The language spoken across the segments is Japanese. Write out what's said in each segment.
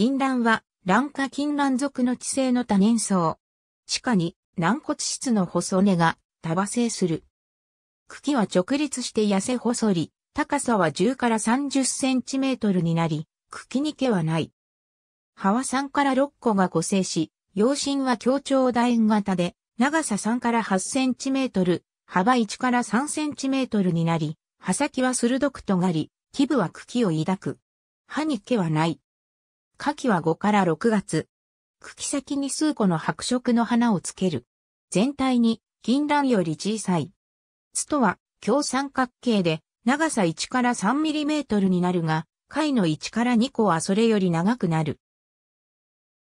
銀卵は、卵化金卵属の地性の多年草。地下に軟骨質の細根が束生する。茎は直立して痩せ細り、高さは10から30センチメートルになり、茎に毛はない。葉は3から6個が個性し、葉身は強調楕円型で、長さ3から8センチメートル、幅1から3センチメートルになり、葉先は鋭く尖り、基部は茎を抱く。葉に毛はない。夏季は5から6月。茎先に数個の白色の花をつける。全体に銀蘭より小さい。つとは強三角形で長さ1から3トルになるが、貝の1から2個はそれより長くなる。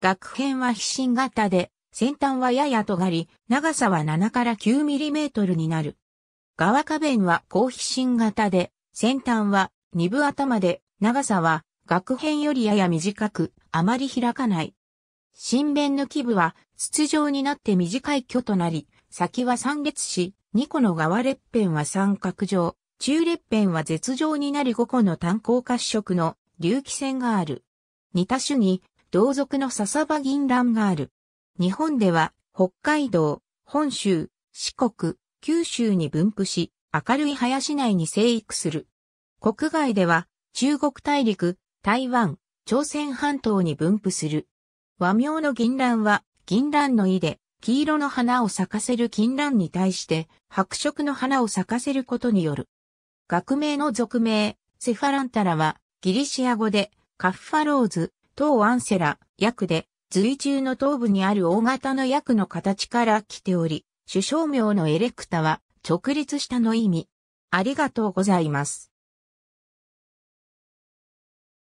学片は筆心型で、先端はやや尖り、長さは7から9トルになる。側花弁は高筆心型で、先端は二分頭で、長さは額編よりやや短く、あまり開かない。新弁の基部は筒状になって短い巨となり、先は三列し、二個の側列編は三角状、中列編は絶状になり五個の単光褐色の隆起線がある。似た種に同族の笹葉銀蘭がある。日本では北海道、本州、四国、九州に分布し、明るい林内に生育する。国外では中国大陸、台湾、朝鮮半島に分布する。和名の銀蘭は、銀蘭の意で、黄色の花を咲かせる金蘭に対して、白色の花を咲かせることによる。学名の俗名、セファランタラは、ギリシア語で、カッファローズ、トウアンセラ、訳で、随中の頭部にある大型の訳の形から来ており、首相名のエレクタは、直立したの意味。ありがとうございます。